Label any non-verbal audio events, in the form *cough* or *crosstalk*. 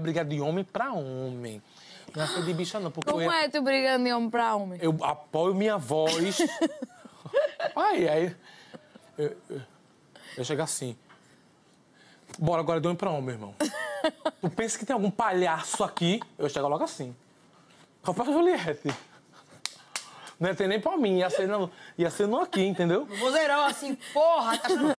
brigar de homem para homem. Não é foi de bicha, não. Porque Como é tu brigando de homem para homem? Eu apoio minha voz. aí *laughs* aí Eu, eu, eu chego assim. Bora agora de homem pra homem, irmão. tu pensa que tem algum palhaço aqui? Eu chego logo assim. Rapaz Juliette. Não ia é ter nem pra mim, ia ser, não, aqui, entendeu? Vozeirão assim, porra, tá